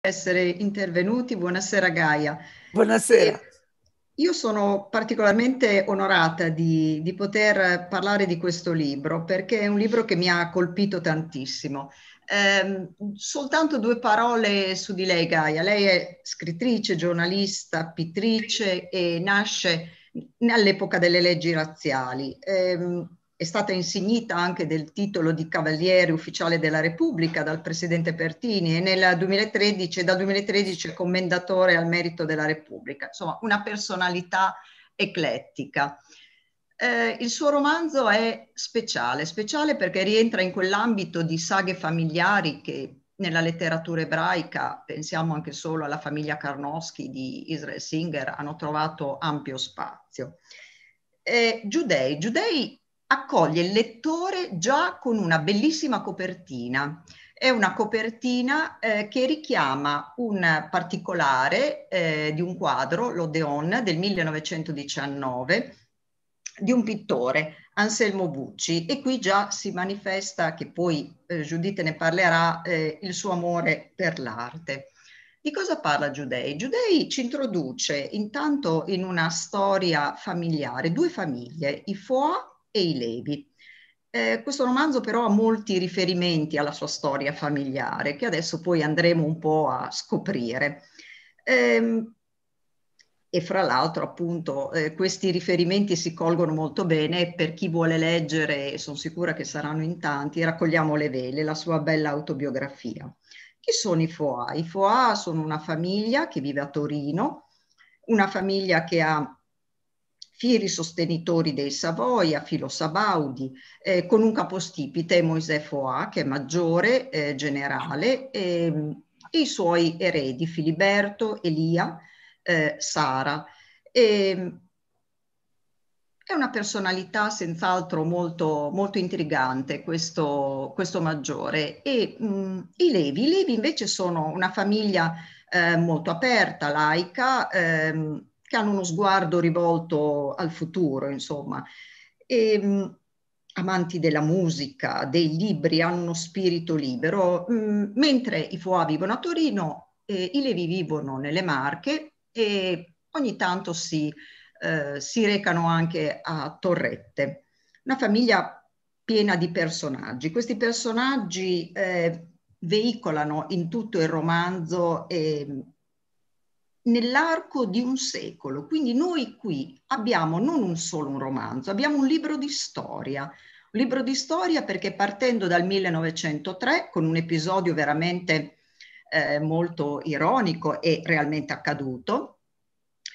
essere intervenuti. Buonasera Gaia. Buonasera. E io sono particolarmente onorata di, di, poter parlare di questo libro perché è un libro che mi ha colpito tantissimo. Eh, soltanto due parole su di lei Gaia. Lei è scrittrice, giornalista, pittrice e nasce all'epoca delle leggi razziali. Eh, è stata insignita anche del titolo di Cavaliere Ufficiale della Repubblica dal Presidente Pertini e nel 2013, dal 2013 è Commendatore al Merito della Repubblica, insomma una personalità eclettica. Eh, il suo romanzo è speciale, speciale perché rientra in quell'ambito di saghe familiari che nella letteratura ebraica, pensiamo anche solo alla famiglia Karnowski di Israel Singer, hanno trovato ampio spazio. Eh, giudei. Giudei accoglie il lettore già con una bellissima copertina. È una copertina eh, che richiama un particolare eh, di un quadro, l'Odeon, del 1919, di un pittore, Anselmo Bucci, e qui già si manifesta, che poi eh, Giudite ne parlerà, eh, il suo amore per l'arte. Di cosa parla Giudei? Giudei ci introduce intanto in una storia familiare, due famiglie, i Foa e i Levi. Eh, questo romanzo però ha molti riferimenti alla sua storia familiare, che adesso poi andremo un po' a scoprire. Eh, e fra l'altro appunto eh, questi riferimenti si colgono molto bene per chi vuole leggere, e sono sicura che saranno in tanti, Raccogliamo le vele, la sua bella autobiografia. Chi sono i Foà? I Foà sono una famiglia che vive a Torino, una famiglia che ha fieri sostenitori dei Savoia, Filo Sabaudi, eh, con un capostipite, Moisè Foa, che è maggiore eh, generale, e, ehm, e, i suoi eredi, Filiberto, Elia, eh, Sara. E, ehm, è una personalità senz'altro molto, molto intrigante questo, questo maggiore. E mh, mm, i Levi, i Levi invece sono una famiglia eh, molto aperta, laica, ehm, che hanno uno sguardo rivolto al futuro, insomma. E, ehm, amanti della musica, dei libri, hanno uno spirito libero, mm, mentre i Foa vivono a Torino, eh, i Levi vivono nelle Marche e ogni tanto si, eh, si recano anche a Torrette. Una famiglia piena di personaggi. Questi personaggi eh, veicolano in tutto il romanzo nell'arco di un secolo. Quindi noi qui abbiamo non un solo un romanzo, abbiamo un libro di storia. Un libro di storia perché partendo dal 1903, con un episodio veramente eh, molto ironico e realmente accaduto,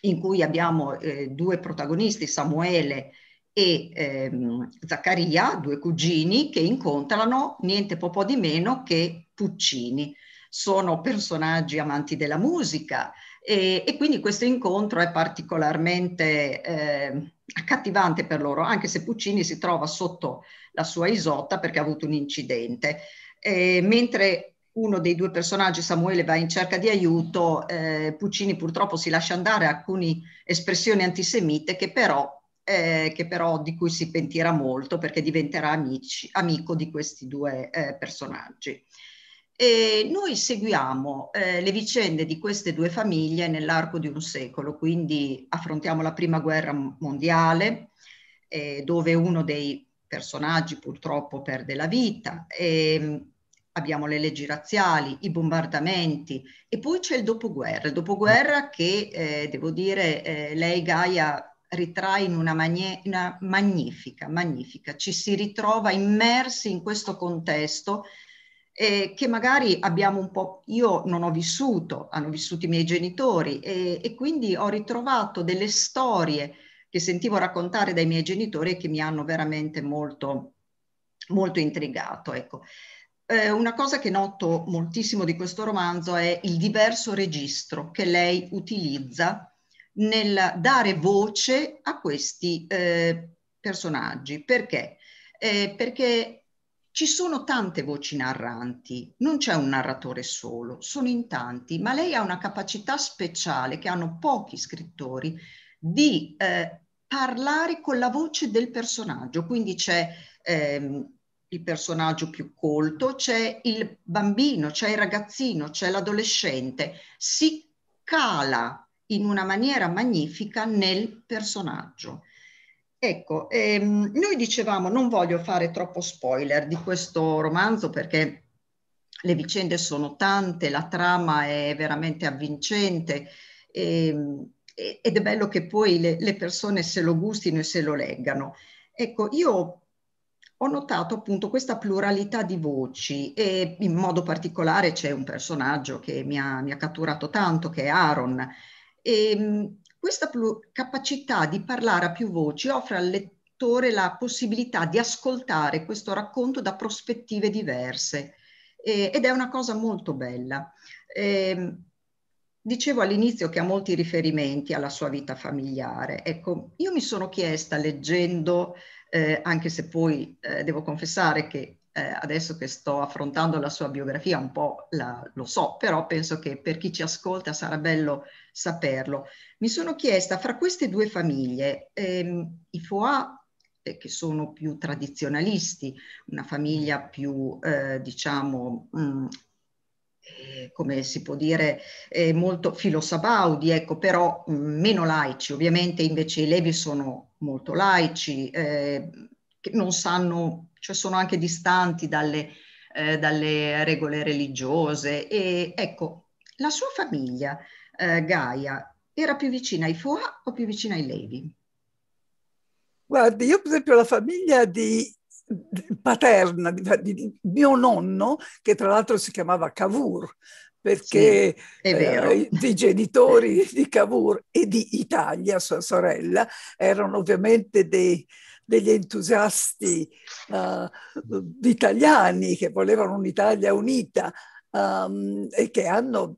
in cui abbiamo eh, due protagonisti, Samuele e ehm, Zaccaria, due cugini, che incontrano niente po' di meno che Puccini. Sono personaggi amanti della musica, e, e, quindi questo incontro è particolarmente eh, accattivante per loro, anche se Puccini si trova sotto la sua isotta perché ha avuto un incidente. E, mentre uno dei due personaggi, Samuele, va in cerca di aiuto, eh, Puccini purtroppo si lascia andare a alcune espressioni antisemite che però, eh, che però, di cui si pentirà molto perché diventerà amici, amico di questi due eh, personaggi. E noi seguiamo eh, le vicende di queste due famiglie nell'arco di un secolo, quindi affrontiamo la prima guerra mondiale, eh, dove uno dei personaggi purtroppo perde la vita, e, ehm, abbiamo le leggi razziali, i bombardamenti e poi c'è il dopoguerra, il dopoguerra che eh, devo dire eh, lei Gaia ritrae in una, maniera magnifica, magnifica, ci si ritrova immersi in questo contesto eh, che magari abbiamo un po', io non ho vissuto, hanno vissuto i miei genitori e, e quindi ho ritrovato delle storie che sentivo raccontare dai miei genitori e che mi hanno veramente molto, molto intrigato. Ecco. Eh, una cosa che noto moltissimo di questo romanzo è il diverso registro che lei utilizza nel dare voce a questi eh, personaggi. Perché? Eh, perché ci sono tante voci narranti, non c'è un narratore solo, sono in tanti, ma lei ha una capacità speciale che hanno pochi scrittori di eh, parlare con la voce del personaggio, quindi c'è ehm, il personaggio più colto, c'è il bambino, c'è il ragazzino, c'è l'adolescente, si cala in una maniera magnifica nel personaggio. Ecco, ehm, noi dicevamo non voglio fare troppo spoiler di questo romanzo perché le vicende sono tante, la trama è veramente avvincente ehm, ed è bello che poi le, le persone se lo gustino e se lo leggano. Ecco, io ho notato appunto questa pluralità di voci e in modo particolare c'è un personaggio che mi ha, mi ha catturato tanto, che è Aaron. E, ehm, questa capacità di parlare a più voci offre al lettore la possibilità di ascoltare questo racconto da prospettive diverse eh, ed è una cosa molto bella. Eh, dicevo all'inizio che ha molti riferimenti alla sua vita familiare. Ecco, io mi sono chiesta leggendo, eh, anche se poi eh, devo confessare che eh, adesso che sto affrontando la sua biografia un po' la, lo so, però penso che per chi ci ascolta sarà bello saperlo. Mi sono chiesta, fra queste due famiglie, ehm, i Foa eh, che sono più tradizionalisti, una famiglia più, eh, diciamo, mh, mm, eh, come si può dire, eh, molto filosabaudi, ecco, però mh, mm, meno laici. Ovviamente invece i Levi sono molto laici, eh, che non sanno, cioè sono anche distanti dalle, eh, dalle regole religiose. E ecco, la sua famiglia eh, Gaia, era più vicina ai Foa o più vicina ai Levi? Guardi, io per esempio la famiglia di paterna di, di, mio nonno, che tra l'altro si chiamava Cavour, perché sì, eh, i genitori di Cavour e di Italia, sua sorella, erano ovviamente dei, degli entusiasti uh, italiani che volevano un'Italia unita um, e che hanno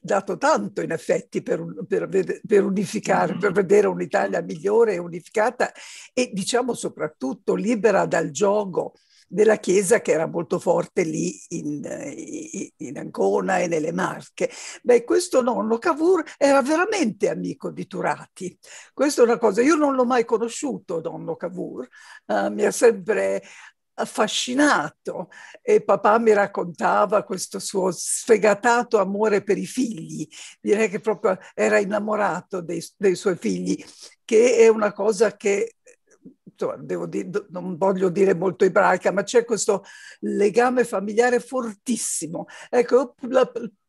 dato tanto in effetti per, per, per, unificare, per vedere un'Italia migliore e unificata e diciamo soprattutto libera dal gioco della Chiesa che era molto forte lì in, in, Ancona e nelle Marche. Beh, questo nonno Cavour era veramente amico di Turati. Questa è una cosa, io non l'ho mai conosciuto nonno Cavour, uh, mi ha sempre affascinato e papà mi raccontava questo suo sfegatato amore per i figli, direi che proprio era innamorato dei, dei suoi figli, che è una cosa che Dire, non voglio dire molto ebraica, ma c'è questo legame familiare fortissimo. Ecco, la,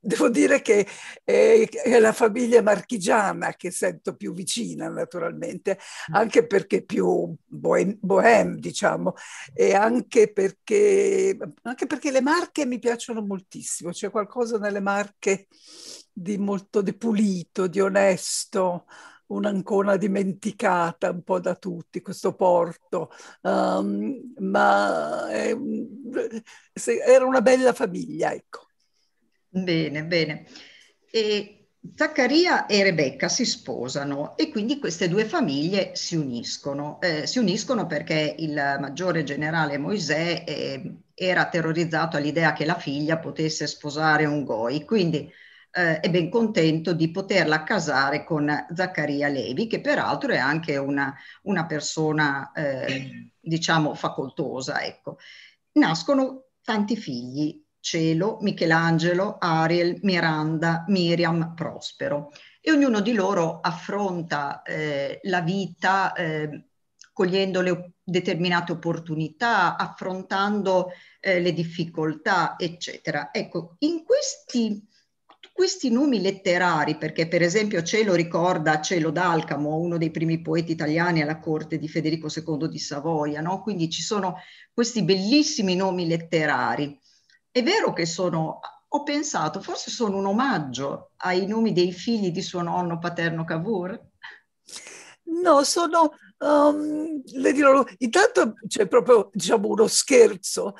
devo dire che è, è, la famiglia marchigiana che sento più vicina naturalmente, mm. anche perché più bohème, bohem diciamo, e anche perché, anche perché le marche mi piacciono moltissimo, c'è qualcosa nelle marche di molto di pulito, di onesto, un'ancona dimenticata un po' da tutti, questo porto, um, ma è, era una bella famiglia, ecco. Bene, bene. E Zaccaria e Rebecca si sposano e quindi queste due famiglie si uniscono. Eh, si uniscono perché il maggiore generale Moisè eh, era terrorizzato all'idea che la figlia potesse sposare un goi, quindi eh, è ben contento di poterla casare con Zaccaria Levi, che peraltro è anche una, una persona, eh, diciamo, facoltosa. Ecco. Nascono tanti figli, Cielo, Michelangelo, Ariel, Miranda, Miriam, Prospero. E ognuno di loro affronta eh, la vita eh, cogliendo le determinate opportunità, affrontando eh, le difficoltà, eccetera. Ecco, in questi, questi numi letterari, perché per esempio Cielo ricorda Cielo d'Alcamo, uno dei primi poeti italiani alla corte di Federico II di Savoia, no? quindi ci sono questi bellissimi nomi letterari è vero che sono, ho pensato, forse sono un omaggio ai nomi dei figli di suo nonno paterno Cavour? No, sono, um, le dirò, intanto c'è proprio, diciamo, uno scherzo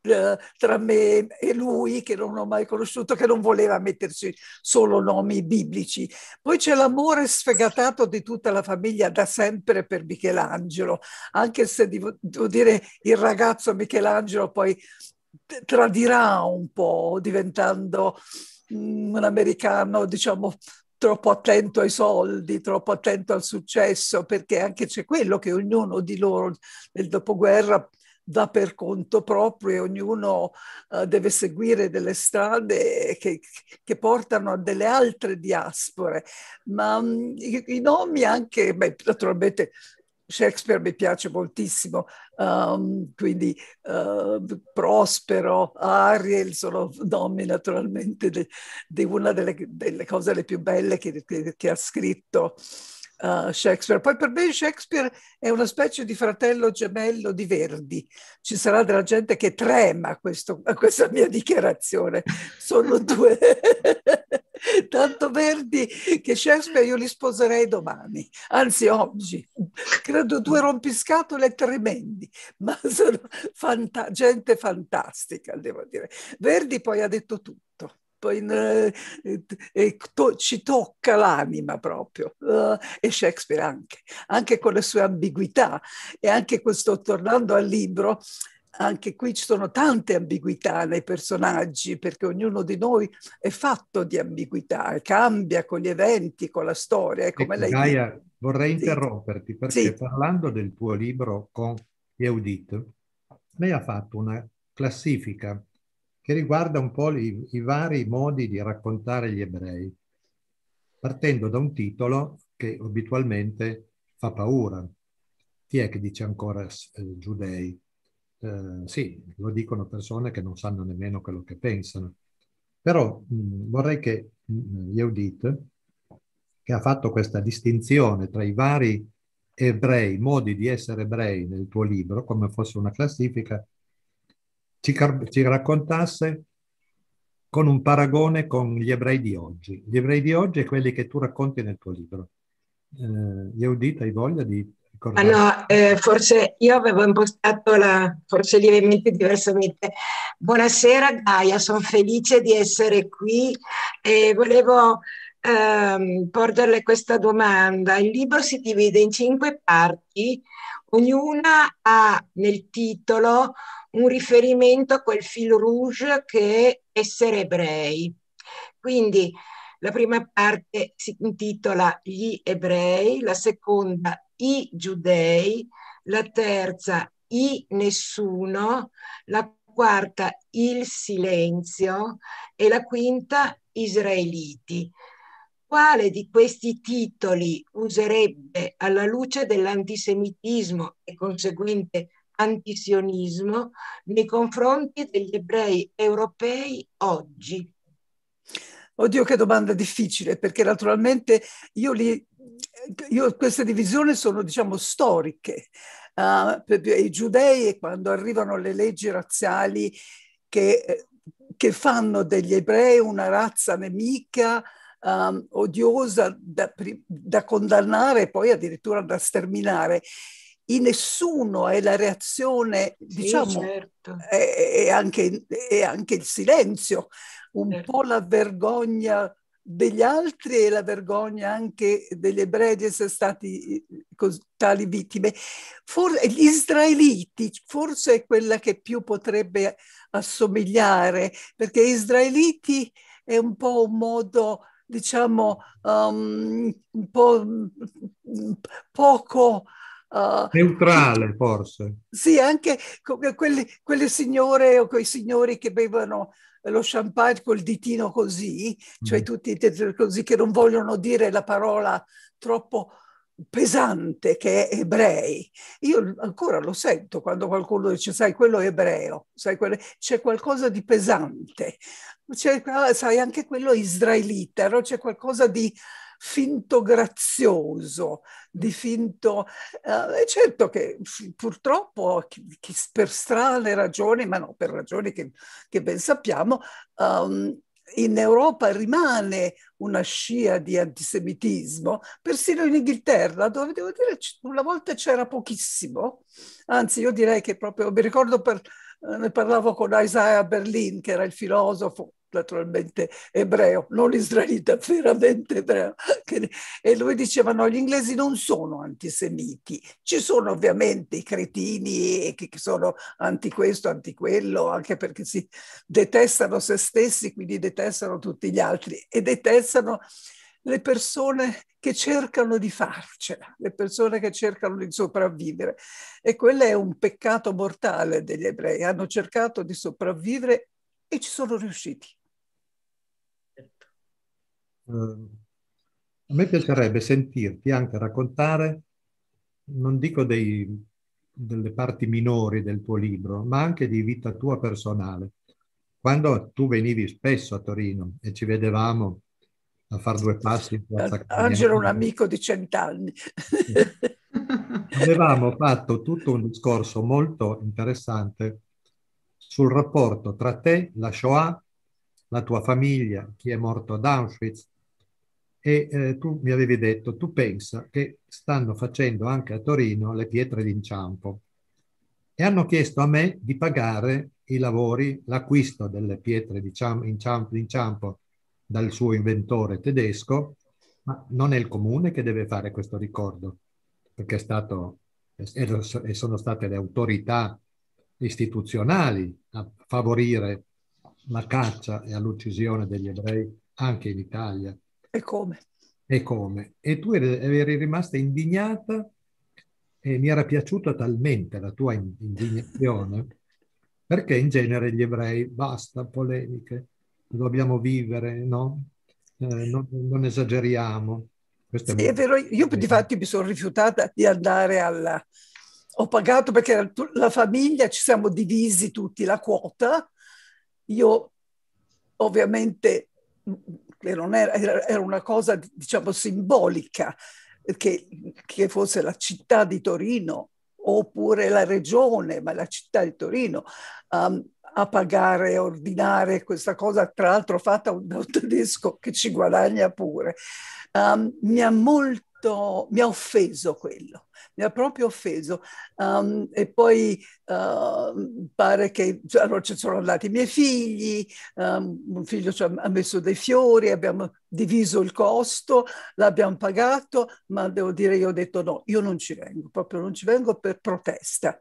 eh, tra me e lui che non ho mai conosciuto, che non voleva metterci solo nomi biblici. Poi c'è l'amore sfegatato di tutta la famiglia da sempre per Michelangelo, anche se devo, devo dire il ragazzo Michelangelo poi tradirà un po', diventando mm, un americano, diciamo, troppo attento ai soldi, troppo attento al successo, perché anche c'è quello che ognuno di loro nel dopoguerra va per conto proprio e ognuno uh, deve seguire delle strade che, che, portano a delle altre diaspore. Ma um, i, i, nomi anche, beh, naturalmente Shakespeare mi piace moltissimo, um, quindi uh, Prospero, Ariel sono nomi naturalmente di una delle, delle, cose le più belle che, che, che ha scritto uh, Shakespeare. Poi per me Shakespeare è una specie di fratello gemello di Verdi. Ci sarà della gente che trema questo, a questa mia dichiarazione. Sono due... Tanto verdi che Shakespeare io li sposerei domani, anzi oggi. Credo due rompiscatole tremendi, ma sono fanta- gente fantastica, devo dire. Verdi poi ha detto tutto. Poi eh, eh, to- ci tocca l'anima proprio, uh, e Shakespeare anche, anche con le sue ambiguità e anche questo, tornando al libro, anche qui ci sono tante ambiguità nei personaggi, perché ognuno di noi è fatto di ambiguità, cambia con gli eventi, con la storia. Ecco, lei... Gaia, vorrei interromperti, sì. perché sì. parlando del tuo libro con Eudit, lei ha fatto una classifica che riguarda un po' i, i vari modi di raccontare gli ebrei, partendo da un titolo che abitualmente fa paura. Chi è che dice ancora eh, giudei? Ehm, sì, lo dicono persone che non sanno nemmeno quello che pensano. Però mh, vorrei che mh, Yeudit, che ha fatto questa distinzione tra i vari ebrei, modi di essere ebrei nel tuo libro, come fosse una classifica, ci, car- ci raccontasse con un paragone con gli ebrei di oggi. Gli ebrei di oggi e quelli che tu racconti nel tuo libro. Eh, Yeudit, hai voglia di Ah no, eh, forse io avevo impostato la, forse lievemente diversamente. Buonasera Gaia, sono felice di essere qui e volevo ehm, porgerle questa domanda. Il libro si divide in cinque parti, ognuna ha nel titolo un riferimento a quel fil rouge che è essere ebrei. Quindi la prima parte si intitola Gli ebrei, la seconda I giudei, la terza I nessuno, la quarta Il silenzio e la quinta Israeliti. Quale di questi titoli userebbe alla luce dell'antisemitismo e conseguente antisionismo nei confronti degli ebrei europei oggi? Oddio, che domanda difficile, perché naturalmente io, li, io queste divisioni sono, diciamo, storiche. Uh, I giudei, quando arrivano le leggi razziali che, che fanno degli ebrei una razza nemica, um, odiosa da, da condannare e poi addirittura da sterminare in nessuno è la reazione, sì, diciamo, certo. è, è, anche, è, anche, il silenzio, un certo. po' la vergogna degli altri e la vergogna anche degli ebrei di essere stati così, tali vittime. For- gli israeliti forse è quella che più potrebbe assomigliare, perché israeliti è un po' un modo diciamo um, un po' mm, poco Uh, Neutrale forse. Sì, anche eh, quelli, quelle signore o quei signori che bevono eh, lo champagne col ditino così, cioè mm. tutti così che non vogliono dire la parola troppo pesante che è ebrei. Io ancora lo sento quando qualcuno dice, sai, quello è ebreo, sai, quello... c'è qualcosa di pesante, c'è, ah, sai, anche quello israelita, no? c'è qualcosa di finto grazioso, di finto... Eh, è certo che purtroppo chi, chi per strane ragioni, ma no, per ragioni che, che ben sappiamo, um, in Europa rimane una scia di antisemitismo, persino in Inghilterra, dove devo dire una volta c'era pochissimo, anzi io direi che proprio, mi ricordo per eh, ne parlavo con Isaiah Berlin, che era il filosofo naturalmente ebreo, non israelita, veramente ebreo. E lui diceva: No, gli inglesi non sono antisemiti, ci sono ovviamente i cretini che sono anti questo, anti quello, anche perché si detestano se stessi, quindi detestano tutti gli altri e detestano le persone che cercano di farcela, le persone che cercano di sopravvivere. E quello è un peccato mortale degli ebrei. Hanno cercato di sopravvivere e ci sono riusciti. Uh, a me piacerebbe sentirti anche raccontare, non dico dei, delle parti minori del tuo libro, ma anche di vita tua personale. Quando tu venivi spesso a Torino e ci vedevamo a fare due passi. Angelo, un amico di cent'anni. Avevamo fatto tutto un discorso molto interessante sul rapporto tra te, la Shoah, la tua famiglia, chi è morto ad Auschwitz, e eh, tu mi avevi detto, tu pensa che stanno facendo anche a Torino le pietre d'inciampo e hanno chiesto a me di pagare i lavori, l'acquisto delle pietre d'inciampo dal suo inventore tedesco, ma non è il comune che deve fare questo ricordo, perché stato, sono state le autorità istituzionali a favorire la caccia e all'uccisione degli ebrei anche in Italia. E come? E come? E tu eri rimasta indignata e mi era piaciuta talmente la tua indignazione perché in genere gli ebrei basta polemiche, dobbiamo vivere, no? Eh, non, non, esageriamo. Questo sì, è, è vero, io di fatto mi sono rifiutata di andare alla... Ho pagato perché la famiglia ci siamo divisi tutti la quota. Io ovviamente era, era, una cosa diciamo simbolica che, che fosse la città di Torino oppure la regione, ma la città di Torino. Um, a pagare e ordinare questa cosa, tra l'altro fatta da un tedesco che ci guadagna pure. Um, mi ha molto, mi ha offeso quello, mi ha proprio offeso. Um, e poi uh, pare che cioè, allora ci sono andati i miei figli, um, un figlio ci ha messo dei fiori, abbiamo diviso il costo, l'abbiamo pagato, ma devo dire io ho detto no, io non ci vengo, proprio non ci vengo per protesta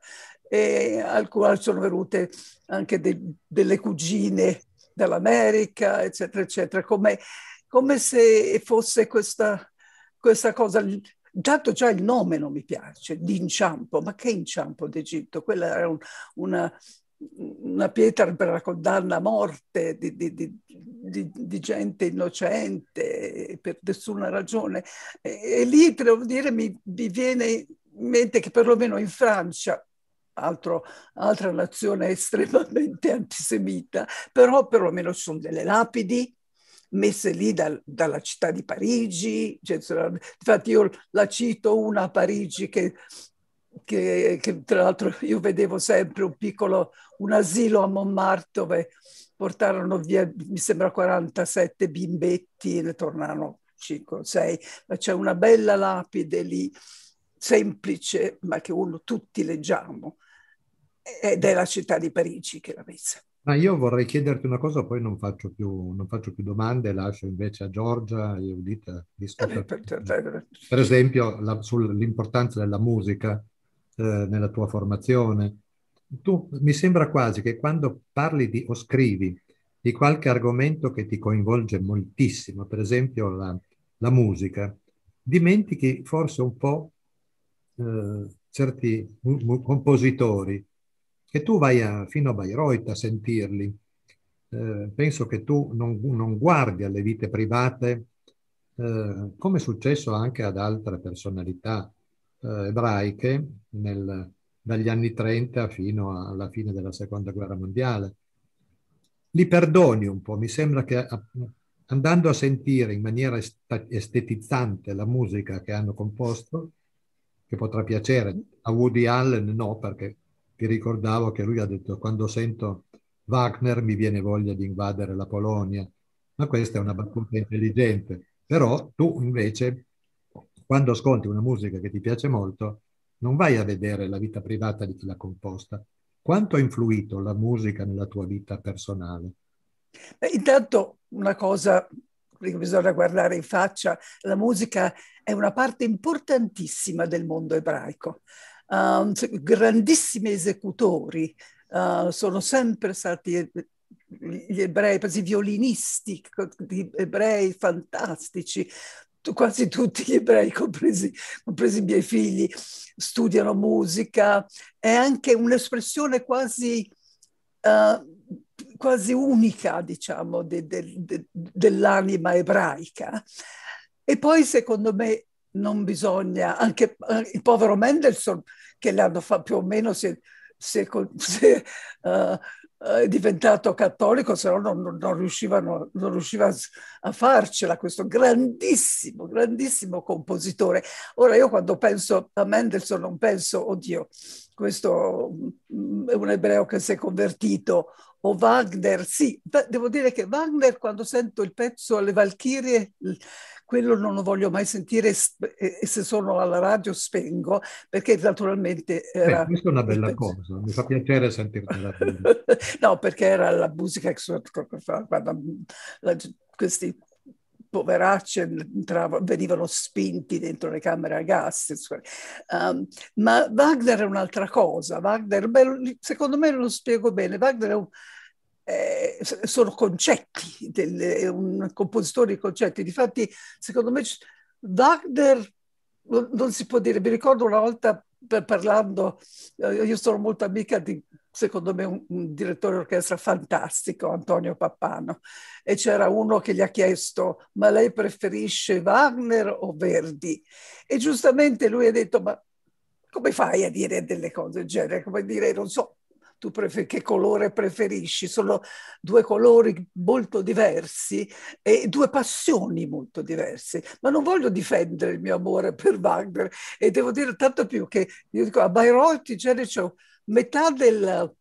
e al quale sono venute anche de, delle cugine dall'America, eccetera, eccetera, come, come se fosse questa, questa cosa Intanto già il nome non mi piace, di inciampo, ma che inciampo d'Egitto? Quella era un, una, una, pietra per la condanna a morte di, di, di, di gente innocente per nessuna ragione. E, e lì, devo dire, mi, mi, viene in mente che perlomeno in Francia altro, altra nazione estremamente antisemita, però perlomeno ci sono delle lapidi messe lì dal, dalla città di Parigi, cioè, infatti io la cito una a Parigi che, che, che tra l'altro io vedevo sempre un piccolo, un asilo a Montmartre dove portarono via, mi sembra 47 bimbetti e ne tornarono 5 o 6, ma c'è una bella lapide lì semplice, ma che uno tutti leggiamo, ed eh, è la città di Parigi che l'ha messa. Ma io vorrei chiederti una cosa, poi non faccio più, non faccio più domande, lascio invece a Giorgia e Udita discutere. Eh, per esempio la, sull'importanza della musica eh, nella tua formazione. Tu mi sembra quasi che quando parli di, o scrivi di qualche argomento che ti coinvolge moltissimo, per esempio la, la musica, dimentichi forse un po' eh, certi mu- mu- compositori e tu vai a, fino a Bayreuth a sentirli. Eh, penso che tu non, non, guardi alle vite private, eh, come è successo anche ad altre personalità eh, ebraiche nel, dagli anni 30 fino alla fine della seconda guerra mondiale. Li perdoni un po', mi sembra che andando a sentire in maniera estetizzante la musica che hanno composto, che potrà piacere a Woody Allen no, perché vi ricordavo che lui ha detto quando sento Wagner mi viene voglia di invadere la Polonia, ma questa è una battuta intelligente. Però tu invece, quando ascolti una musica che ti piace molto, non vai a vedere la vita privata di chi l'ha composta. Quanto ha influito la musica nella tua vita personale? Beh, intanto una cosa che bisogna guardare in faccia, la musica è una parte importantissima del mondo ebraico uh, grandissimi esecutori, uh, sono sempre stati eh, gli ebrei, quasi violinisti, gli ebrei fantastici, quasi tutti gli ebrei, compresi, compresi, i miei figli, studiano musica, è anche un'espressione quasi, uh, quasi unica, diciamo, de, de, de, dell'anima ebraica. E poi, secondo me, non bisogna, anche eh, il povero Mendelssohn che l'hanno fa più o meno si è, si si uh, è diventato cattolico, se no non, non, riuscivano, non riusciva a farcela questo grandissimo, grandissimo compositore. Ora io quando penso a Mendelssohn non penso, oddio, questo mm, mm, è un ebreo che si è convertito o Wagner, sì, devo dire che Wagner quando sento il pezzo alle Valchirie, quello non lo voglio mai sentire e se sono alla radio spengo, perché naturalmente era... Eh, questa è una bella cosa, mi fa piacere sentirti la No, perché era la musica che quando la, questi poveracce venivano spinti dentro le camere a gas. Um, ma Wagner è un'altra cosa. Wagner, beh, secondo me lo spiego bene, Wagner è un, eh, sono concetti, del, è eh, un compositore di concetti. Difatti, secondo me, Wagner non si può dire, mi ricordo una volta parlando, eh, io sono molto amica di, secondo me, un, un direttore d'orchestra fantastico, Antonio Pappano, e c'era uno che gli ha chiesto, ma lei preferisce Wagner o Verdi? E giustamente lui ha detto, ma come fai a dire delle cose del genere? Come dire, non so, tu prefer- che colore preferisci, sono due colori molto diversi e due passioni molto diverse, ma non voglio difendere il mio amore per Wagner e devo dire tanto più che io dico a Bayreuth in genere c'è metà del,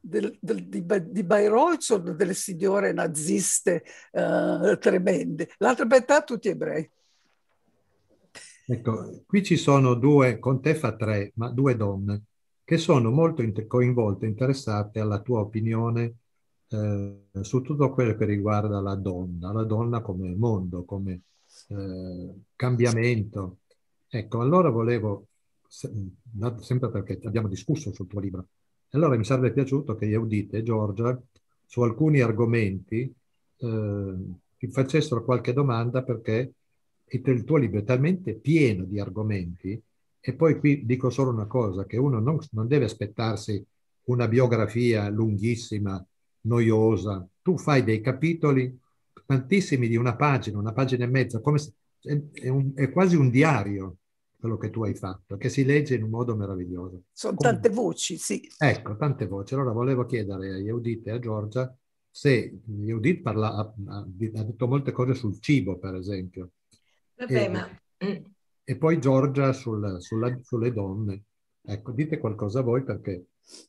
del, del, di, di, Bayreuth sono delle signore naziste uh, tremende, l'altra metà tutti ebrei. Ecco, qui ci sono due, con te fa tre, ma due donne che sono molto inter- coinvolte, interessate alla tua opinione eh, su tutto quello che riguarda la donna, la donna come mondo, come eh, cambiamento. Ecco, allora volevo, se, sempre perché abbiamo discusso sul tuo libro, allora mi sarebbe piaciuto che gli audite, Giorgia su alcuni argomenti eh, ti facessero qualche domanda perché il tuo libro è talmente pieno di argomenti e poi qui dico solo una cosa, che uno non, non deve aspettarsi una biografia lunghissima, noiosa. Tu fai dei capitoli, tantissimi di una pagina, una pagina e mezza, se, è, un, è, quasi un diario quello che tu hai fatto, che si legge in un modo meraviglioso. Sono Comunque, tante voci, sì. Ecco, tante voci. Allora volevo chiedere a Yehudit e a Giorgia se Yehudit parla, ha, ha detto molte cose sul cibo, per esempio. Vabbè, e, ma mm, e poi Giorgia sul, sulla, sulle donne. Ecco, dite qualcosa voi perché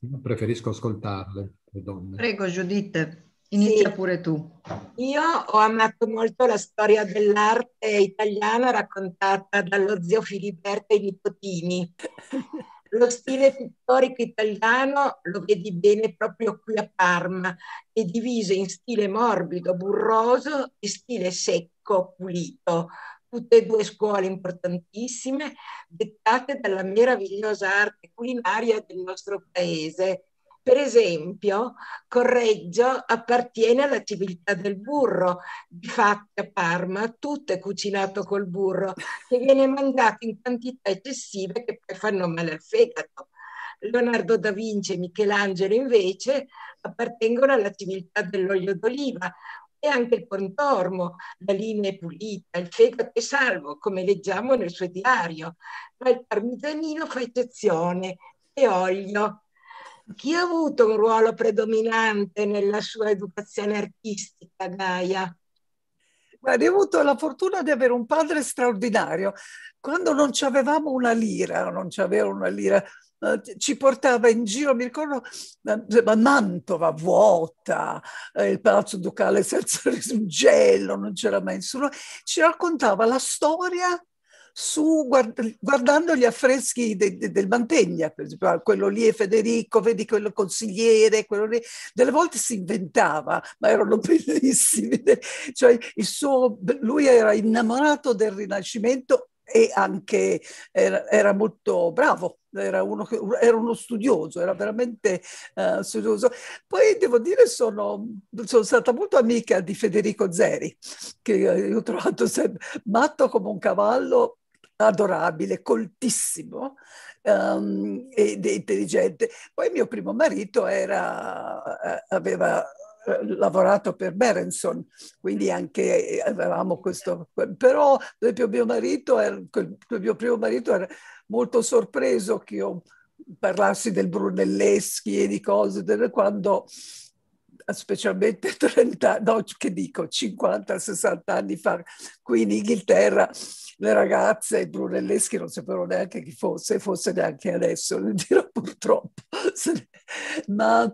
io preferisco ascoltarle, le donne. Prego Giudite, Inizia sì. pure tu. Io ho amato molto la storia dell'arte italiana raccontata dallo zio Filiberto e i nipotini. Lo stile pittorico italiano lo vedi bene proprio qui a Parma, è diviso in stile morbido, burroso e stile secco, pulito, tutte e due scuole importantissime, dettate dalla meravigliosa arte culinaria del nostro paese. Per esempio, Correggio appartiene alla civiltà del burro, Difatti a Parma tutto è cucinato col burro, che viene mangiato in quantità eccessive che poi fanno male al fegato. Leonardo da Vinci e Michelangelo invece appartengono alla civiltà dell'olio d'oliva, e anche il pontormo, la linea pulita, il fegato è salvo, come leggiamo nel suo diario, ma il parmigianino fa eccezione, e olio. Chi ha avuto un ruolo predominante nella sua educazione artistica, Gaia? Guarda, ho avuto la fortuna di avere un padre straordinario. Quando non avevamo una lira, non c'aveva una lira, eh, ci portava in giro, mi ricordo, eh, Mantova vuota, eh, il Palazzo Ducale senza gelo, non c'era mai nessuno, ci raccontava la storia su, guard, guardando gli affreschi de, de, del Mantegna, per esempio, ah, quello lì è Federico, vedi quello consigliere, quello lì, delle volte si inventava, ma erano bellissimi, cioè suo, lui era innamorato del Rinascimento e anche era, era molto bravo era uno, era uno studioso, era veramente uh, studioso. Poi devo dire sono, sono stata molto amica di Federico Zeri, che eh, io ho trovato sempre matto come un cavallo, adorabile, coltissimo um, ed intelligente. Poi mio primo marito era, eh, aveva eh, lavorato per Berenson, quindi anche eh, avevamo questo... Però per esempio, mio marito, era, mio primo marito era molto sorpreso che io parlassi del Brunelleschi e di cose, quando eh, specialmente 30, no, che dico, 50-60 anni fa qui in Inghilterra le ragazze e Brunelleschi non sapevano neanche chi fosse, forse neanche adesso, dirò purtroppo. Ma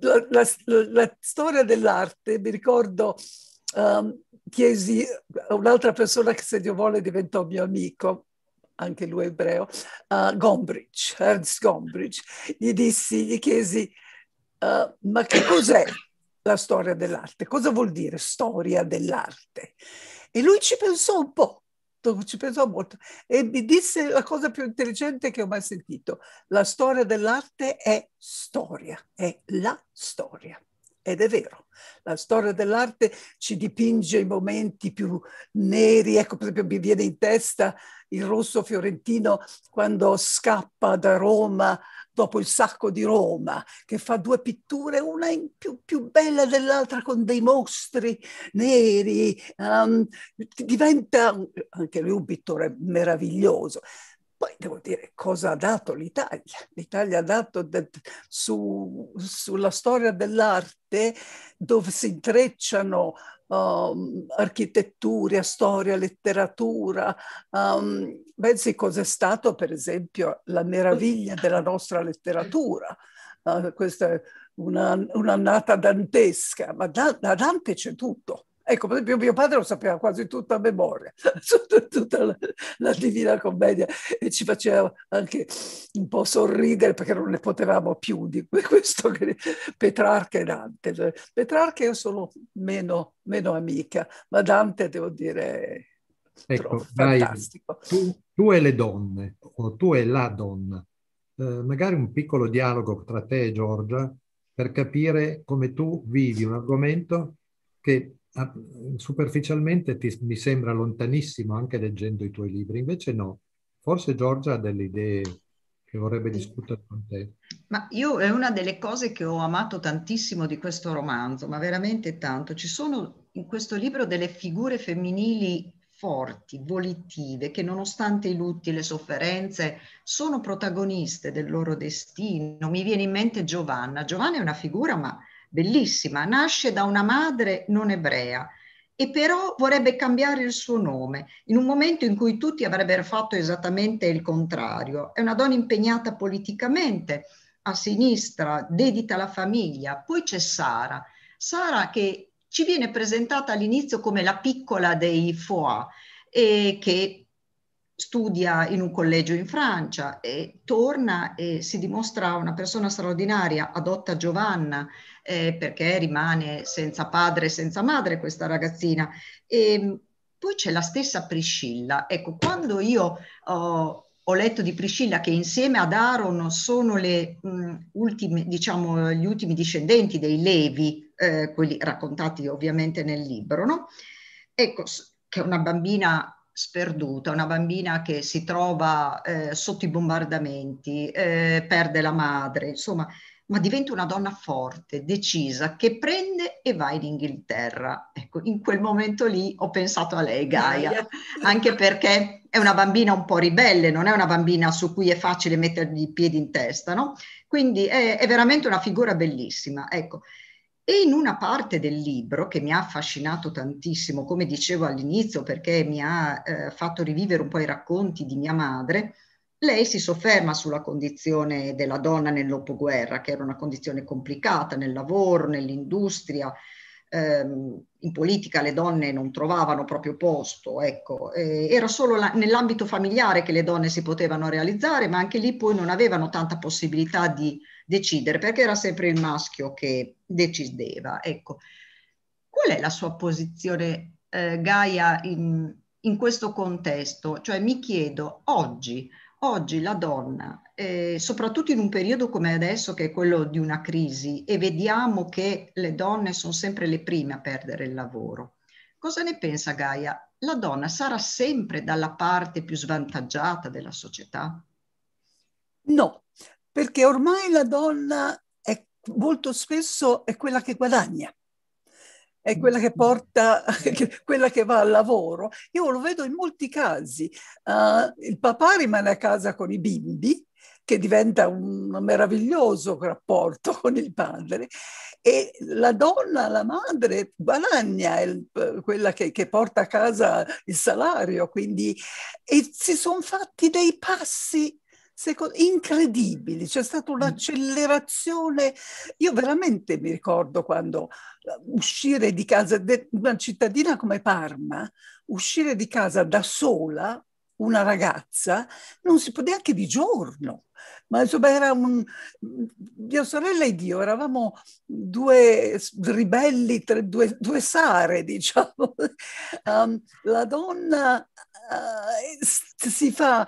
la, la, la storia dell'arte, mi ricordo, um, ehm, chiesi a un'altra persona che se Dio vuole diventò mio amico, anche lui ebreo, uh, Gombrich, Ernst Gombrich, gli dissi, gli chiesi, uh, ma che cos'è la storia dell'arte? Cosa vuol dire storia dell'arte? E lui ci pensò un po', ci pensò molto e mi disse la cosa più intelligente che ho mai sentito. La storia dell'arte è storia, è la storia. Ed è vero, la storia dell'arte ci dipinge i momenti più neri, ecco per esempio mi viene in testa il rosso fiorentino quando scappa da Roma dopo il sacco di Roma, che fa due pitture, una più, più, bella dell'altra con dei mostri neri, um, diventa anche lui un pittore meraviglioso. Poi devo dire cosa ha dato l'Italia. L'Italia ha dato de, su, sulla storia dell'arte dove si intrecciano um, architettura, storia, letteratura. Um, pensi cos'è stato per esempio la meraviglia della nostra letteratura. Uh, questa è una, un'annata dantesca, ma da, da Dante c'è tutto. Ecco, per esempio mio padre lo sapeva quasi tutto a memoria, tutta la, la Divina Commedia e ci faceva anche un po' sorridere perché non ne potevamo più di questo che Petrarca e Dante. Petrarca io sono meno, meno amica, ma Dante devo dire ecco, dai, tu, tu, e le donne, o tu e la donna, eh, magari un piccolo dialogo tra te e Giorgia per capire come tu vivi un argomento che Ah, superficialmente ti, mi sembra lontanissimo anche leggendo i tuoi libri, invece no. Forse Giorgia ha delle idee che vorrebbe discutere con te. Ma io è una delle cose che ho amato tantissimo di questo romanzo, ma veramente tanto. Ci sono in questo libro delle figure femminili forti, volitive, che nonostante i lutti e le sofferenze sono protagoniste del loro destino. Mi viene in mente Giovanna. Giovanna è una figura, ma bellissima, nasce da una madre non ebrea e però vorrebbe cambiare il suo nome in un momento in cui tutti avrebbero fatto esattamente il contrario. È una donna impegnata politicamente, a sinistra, dedita alla famiglia. Poi c'è Sara. Sara che ci viene presentata all'inizio come la piccola dei Foa e che studia in un collegio in Francia e torna e si dimostra una persona straordinaria, adotta Giovanna eh, perché rimane senza padre e senza madre questa ragazzina. E ehm, poi c'è la stessa Priscilla. Ecco, quando io oh, ho letto di Priscilla che insieme ad Aaron sono le, mh, mm, ultime, diciamo, gli ultimi discendenti dei Levi, eh, quelli raccontati ovviamente nel libro, no? Ecco, che è una bambina sperduta, una bambina che si trova eh, sotto i bombardamenti, eh, perde la madre, insomma, ma diventa una donna forte, decisa, che prende e va in Inghilterra. Ecco, in quel momento lì ho pensato a lei, Gaia, anche perché è una bambina un po' ribelle, non è una bambina su cui è facile mettergli i piedi in testa, no? Quindi è, è veramente una figura bellissima, ecco. E in una parte del libro che mi ha affascinato tantissimo, come dicevo all'inizio, perché mi ha eh, fatto rivivere un po' i racconti di mia madre, lei si sofferma sulla condizione della donna nel dopoguerra, che era una condizione complicata nel lavoro, nell'industria. Ehm, in politica le donne non trovavano proprio posto, ecco. eh, era solo la, nell'ambito familiare che le donne si potevano realizzare, ma anche lì poi non avevano tanta possibilità di decidere, perché era sempre il maschio che decideva. Ecco. Qual è la sua posizione, eh, Gaia, in, in questo contesto? Cioè mi chiedo oggi Oggi la donna, eh, soprattutto in un periodo come adesso che è quello di una crisi e vediamo che le donne sono sempre le prime a perdere il lavoro, cosa ne pensa Gaia? La donna sarà sempre dalla parte più svantaggiata della società? No, perché ormai la donna è molto spesso è quella che guadagna è quella che porta, quella che va al lavoro. Io lo vedo in molti casi. Uh, il papà rimane a casa con i bimbi, che diventa un meraviglioso rapporto con il padre, e la donna, la madre, guadagna il, quella che, che, porta a casa il salario, quindi e si sono fatti dei passi secondo, incredibili, c'è stata mm. un'accelerazione. Io veramente mi ricordo quando eh, uscire di casa, de, una cittadina come Parma, uscire di casa da sola, una ragazza, non si poteva anche di giorno. Ma insomma era un... Mm, mia sorella ed io eravamo due ribelli, tre, due, due, sare, diciamo. Um, la donna uh, si fa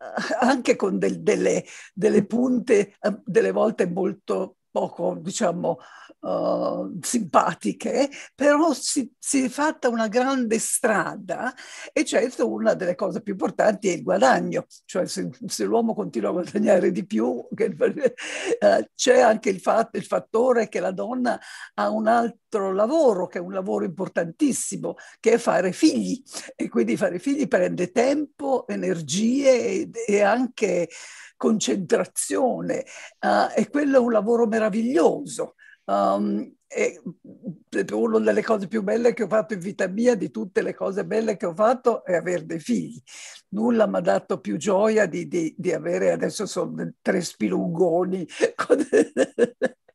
anche con del, delle, delle mm. punte eh, delle volte molto poco, diciamo, Uhm, simpatiche, però si, si, è fatta una grande strada e certo una delle cose più importanti è il guadagno, cioè se, se l'uomo continua a guadagnare di più che, uh, c'è anche il, fatto, il fattore che la donna ha un altro lavoro, che è un lavoro importantissimo, che è fare figli e quindi fare figli prende tempo, energie e, e anche concentrazione uh, e quello è un lavoro meraviglioso Um, e una delle cose più belle che ho fatto in vita mia, di tutte le cose belle che ho fatto, è avere dei figli. Nulla mi ha dato più gioia di, di, di avere, adesso sono tre spilungoni, con,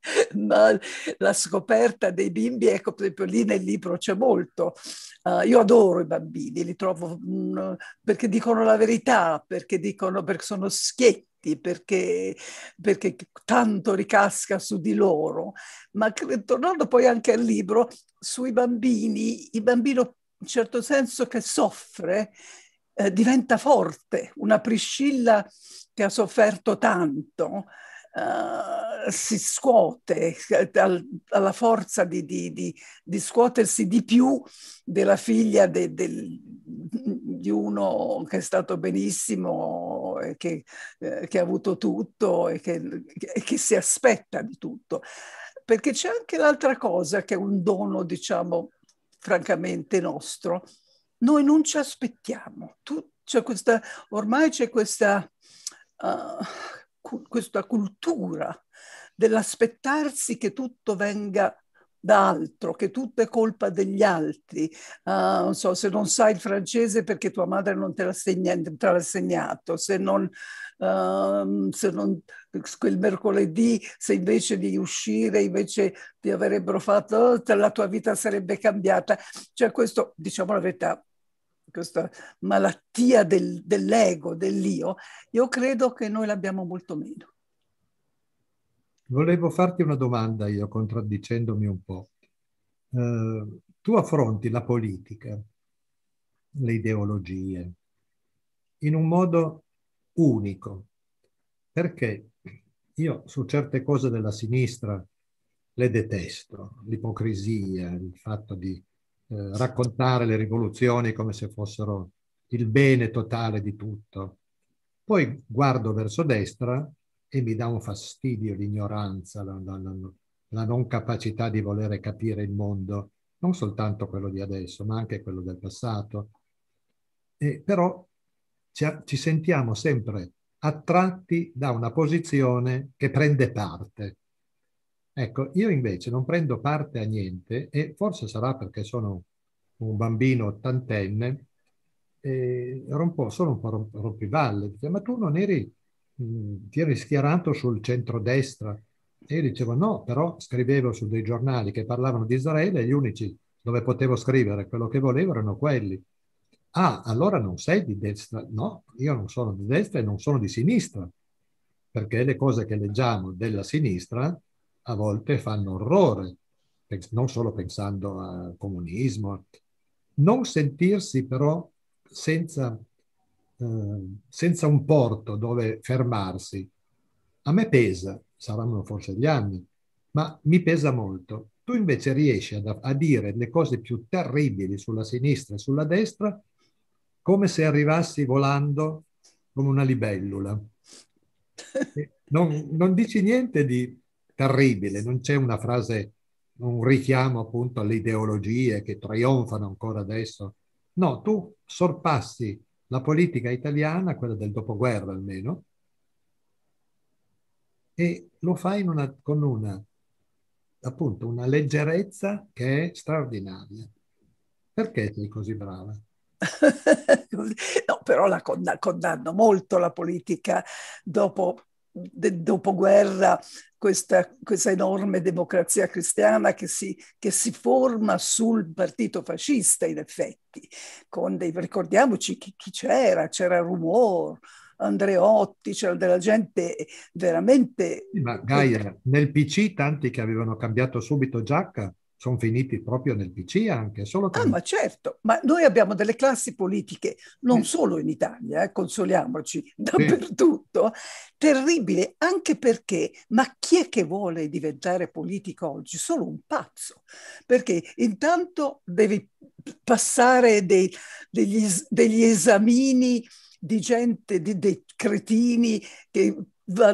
ma la scoperta dei bimbi, ecco, per esempio lì nel libro c'è molto. Uh, io adoro i bambini, li trovo mh, mm, perché dicono la verità, perché, dicono, perché sono schietti. Perché, perché, tanto ricasca su di loro. Ma tornando poi anche al libro, sui bambini, il bambino in certo senso che soffre eh, diventa forte, una Priscilla che ha sofferto tanto eh, si scuote eh, al, alla forza di, di, di, di, scuotersi di più della figlia de, del, di uno che è stato benissimo, e eh, che, eh, che ha avuto tutto e che, e che si aspetta di tutto. Perché c'è anche l'altra cosa che è un dono, diciamo, francamente nostro, noi non ci aspettiamo. Tu, c'è questa, ormai c'è questa, uh, questa cultura dell'aspettarsi che tutto venga da altro, che tutto è colpa degli altri. Uh, non so, se non sai il francese perché tua madre non te l'ha, segna, te l'ha segnato, se non, uh, se non quel mercoledì, se invece di uscire, invece ti avrebbero fatto, oh, la tua vita sarebbe cambiata. Cioè questo, diciamo la verità, questa malattia del, dell'ego, dell'io, io credo che noi l'abbiamo molto meno. Volevo farti una domanda io, contraddicendomi un po'. Uh, tu affronti la politica, le ideologie, in un modo unico, perché io su certe cose della sinistra le detesto, l'ipocrisia, il fatto di eh, raccontare le rivoluzioni come se fossero il bene totale di tutto. Poi guardo verso destra e mi dà un fastidio l'ignoranza, la, la, la, la non capacità di volere capire il mondo, non soltanto quello di adesso, ma anche quello del passato. E, però ci, ci sentiamo sempre attratti da una posizione che prende parte Ecco, io invece non prendo parte a niente e forse sarà perché sono un bambino ottantenne, rompo, sono un po' rompivalle, ma tu non eri, mh, mhmm, ti eri schierato sul centrodestra? E io dicevo no, però scrivevo su dei giornali che parlavano di Israele e gli unici dove potevo scrivere quello che volevo erano quelli. Ah, allora non sei di destra? No, io non sono di destra e non sono di sinistra, perché le cose che leggiamo della sinistra a volte fanno orrore, non solo pensando al comunismo. Non sentirsi però senza, eh, senza un porto dove fermarsi, a me pesa, saranno forse gli anni, ma mi pesa molto. Tu invece riesci a, a dire le cose più terribili sulla sinistra e sulla destra come se arrivassi volando come una libellula. Non, non dici niente di terribile, non c'è una frase, un richiamo appunto alle ideologie che trionfano ancora adesso. No, tu sorpassi la politica italiana, quella del dopoguerra almeno, e lo fai una, con una, appunto, una leggerezza che è straordinaria. Perché sei così brava? no, però la condanno molto la politica dopo del dopoguerra questa, questa, enorme democrazia cristiana che si, che si, forma sul partito fascista in effetti. Dei, ricordiamoci chi, chi c'era, c'era Rumor, Andreotti, c'era della gente veramente... Ma Gaia, nel PC tanti che avevano cambiato subito giacca sono finiti proprio nel PC anche. Solo che... Ah, ma certo, ma noi abbiamo delle classi politiche, non sì. solo in Italia, eh, consoliamoci, dappertutto, sì. terribile, anche perché, ma chi è che vuole diventare politico oggi? Solo un pazzo, perché intanto devi passare dei, degli, degli esamini di gente, di, dei cretini che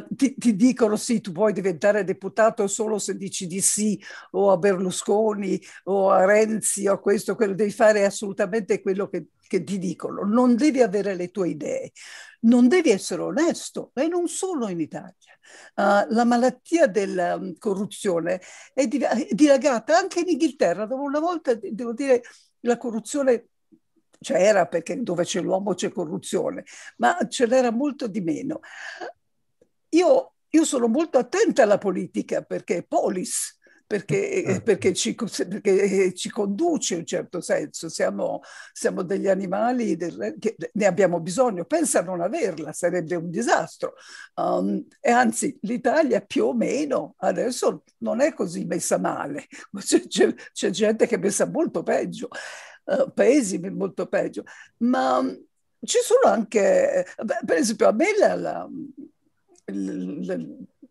ti, ti, dicono sì, tu puoi diventare deputato solo se dici di sì o a Berlusconi o a Renzi o a questo, quello devi fare assolutamente quello che, che ti dicono, non devi avere le tue idee, non devi essere onesto e non solo in Italia. Uh, la malattia della um, mm, corruzione è, di, è dilagata anche in Inghilterra, dove una volta, devo dire, la corruzione c'era perché dove c'è l'uomo c'è corruzione, ma ce n'era molto di meno. Io, io sono molto attenta alla politica perché è polis, perché, ah, perché, ci, perché, eh, ci, conduce in un certo senso, siamo, siamo degli animali del, che ne abbiamo bisogno, pensa a non averla, sarebbe un disastro. Um, e anzi, l'Italia più o meno adesso non è così messa male, c'è, c'è, c'è gente che è messa molto peggio, uh, eh, paesi molto peggio, ma um, ci sono anche, eh, per esempio a me la, la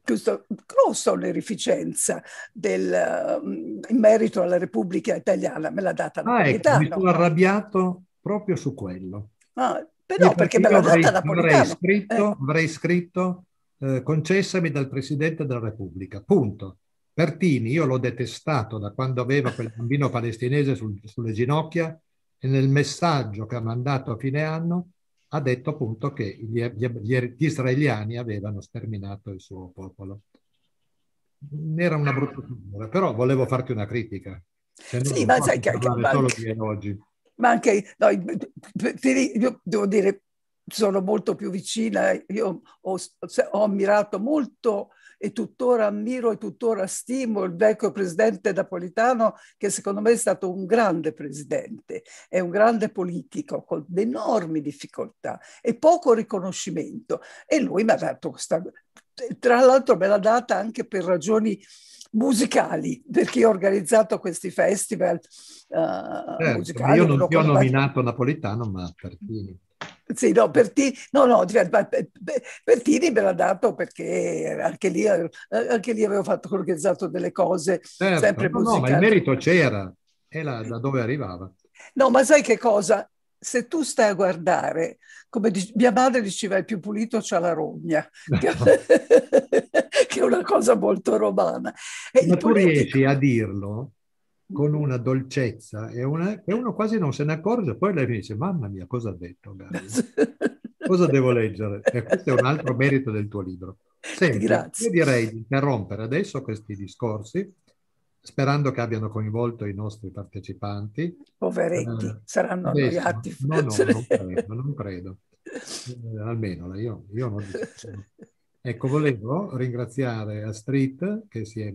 questa grossa onorificenza del, mm, in merito alla Repubblica Italiana, me l'ha data ah, ecco, mi sono arrabbiato proprio su quello. Ah, però eh perché me l'ha data Napolitano. Avrei scritto, eh. avrei scritto eh, concessami dal Presidente della Repubblica, punto. Pertini, io l'ho detestato da quando aveva quel bambino palestinese sul, sulle ginocchia e nel messaggio che ha mandato a fine anno ha detto appunto che gli, gli, er-, gli israeliani avevano sterminato il suo popolo. Era una brutta figura, però volevo farti una critica. Cioè, sì, ma sai che... Ma oggi. ma anche no, io devo dire, sono molto più vicina, io ho, ho ammirato molto e tuttora ammiro e tuttora stimo il vecchio presidente napolitano che secondo me è stato un grande presidente, è un grande politico con enormi difficoltà e poco riconoscimento e lui mi ha dato questa... Tra l'altro me l'ha data anche per ragioni musicali, perché ho organizzato questi festival uh, certo, musicali. Io non ti ho nominato napolitano, ma Tartini. Sì, no, Pertini, no, no, cioè, Pertini me l'ha dato perché anche lì, eh, anche lì avevo fatto organizzato delle cose certo, sempre no, musicali. No, ma il merito c'era, e da dove arrivava. No, ma sai che cosa? Se tu stai a guardare, come dice, mia madre diceva il più pulito c'ha la rogna, no. che, è una cosa molto romana. E ma tu riesci a dirlo con una dolcezza e, una, e uno quasi non se ne accorge, poi lei mi dice, mamma mia, cosa ha detto Gabriele? Cosa devo leggere? E questo è un altro merito del tuo libro. Senti, Grazie. Io direi di interrompere adesso questi discorsi, sperando che abbiano coinvolto i nostri partecipanti. Poveretti, eh, saranno annoiati. No, no, non credo, non credo. Eh, almeno io, io non ho Ecco, volevo ringraziare Astrid che si è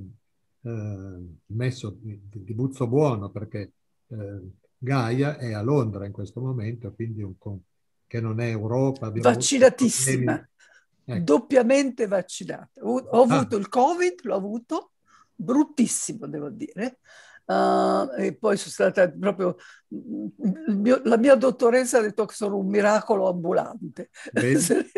eh, messo di, di, buzzo buono perché eh, Gaia è a Londra in questo momento, quindi un, che non è Europa. Vaccinatissima, ecco. doppiamente vaccinata. Ho, ho ah. avuto ah. il Covid, l'ho avuto, bruttissimo devo dire. Uh, e poi sono stata proprio mio, la mia dottoressa ha detto che sono un miracolo ambulante